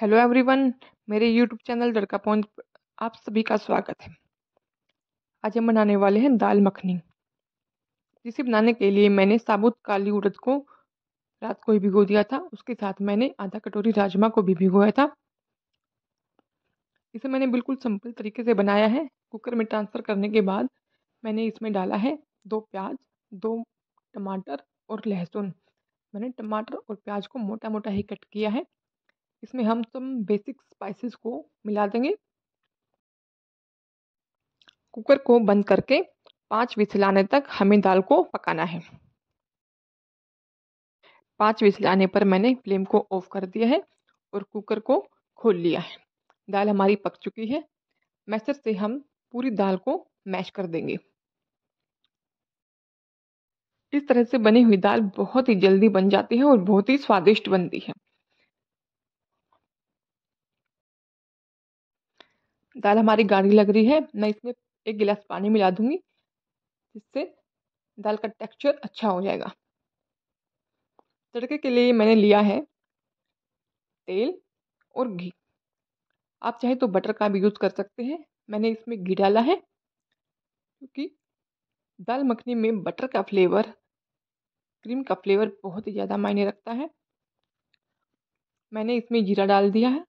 hello everyone मेरे YouTube channel डरका point आप सभी का स्वागत है आज हम बनाने वाले हैं दाल मखनी जिसे बनाने के लिए मैंने साबुत काली उड़द को रात को ही भिगो दिया था उसके साथ मैंने आधा कटोरी राजमा को भी भिगोया था इसे मैंने बिल्कुल सिंपल तरीके से बनाया है कुकर में ट्रांसफ़र करने के बाद मैंने इसमें डाला है दो प्याज दो टमाटर और लहसुन मैंने टमाटर और प्याज को मोटा मोटा ही कट किया है इसमें हम तुम बेसिक स्पाइसेस को मिला देंगे कुकर को बंद करके पाँच विसल आने तक हमें दाल को पकाना है पाँच विसल आने पर मैंने फ्लेम को ऑफ कर दिया है और कुकर को खोल लिया है दाल हमारी पक चुकी है मैशर से हम पूरी दाल को मैश कर देंगे इस तरह से बनी हुई दाल बहुत ही जल्दी बन जाती है और बहुत ही स्वादिष्ट बनती है दाल हमारी गाढ़ी लग रही है मैं इसमें एक गिलास पानी मिला दूँगी जिससे दाल का टेक्सचर अच्छा हो जाएगा तड़के के लिए मैंने लिया है तेल और घी आप चाहे तो बटर का भी यूज़ कर सकते हैं मैंने इसमें घी डाला है क्योंकि दाल मखनी में बटर का फ्लेवर क्रीम का फ्लेवर बहुत ही ज़्यादा मायने रखता है मैंने इसमें जीरा डाल दिया है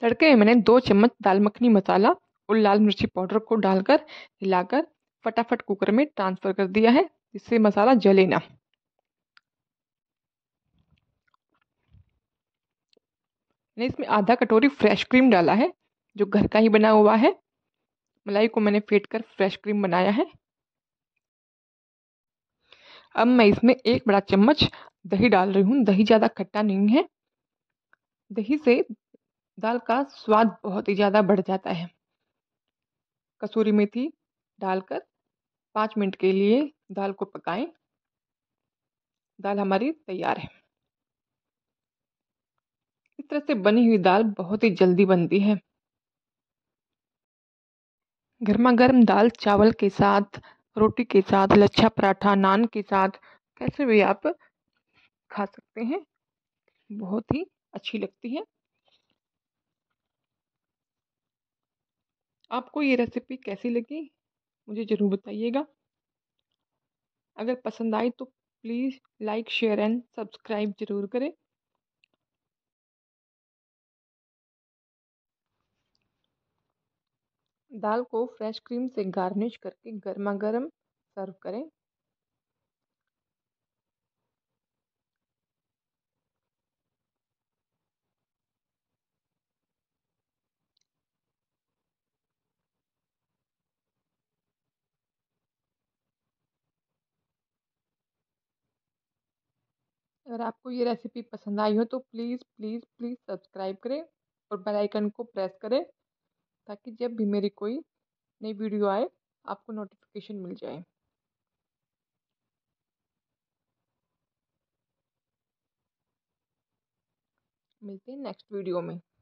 तड़के में मैंने दो चम्मच दाल मखनी मसाला और लाल मिर्ची पाउडर को डालकर हिलाकर फटाफट कुकर में ट्रांसफ़र कर दिया है जिससे मसाला जले ना मैंने इसमें आधा कटोरी फ्रेश क्रीम डाला है जो घर का ही बना हुआ है मलाई को मैंने फेंट कर फ्रेश क्रीम बनाया है अब मैं इसमें एक बड़ा चम्मच दही डाल रही हूँ दही ज़्यादा खट्टा नहीं है दही से दाल का स्वाद बहुत ही ज़्यादा बढ़ जाता है कसूरी मेथी डालकर पाँच मिनट के लिए दाल को पकाएं दाल हमारी तैयार है इस तरह से बनी हुई दाल बहुत ही जल्दी बनती है गर्मा गर्म दाल चावल के साथ रोटी के साथ लच्छा पराठा नान के साथ कैसे भी आप खा सकते हैं बहुत ही अच्छी लगती है आपको ये रेसिपी कैसी लगी मुझे ज़रूर बताइएगा अगर पसंद आई तो please like share and subscribe ज़रूर करें दाल को फ्रेश क्रीम से गार्निश करके गर्मा गर्म सर्व करें अगर आपको ये रेसिपी पसंद आई हो तो प्लीज़ प्लीज़ प्लीज़ सब्सक्राइब करें और बेल आइकन को प्रेस करें ताकि जब भी मेरी कोई नई वीडियो आए आपको नोटिफिकेशन मिल जाए मिलते हैं नेक्स्ट वीडियो में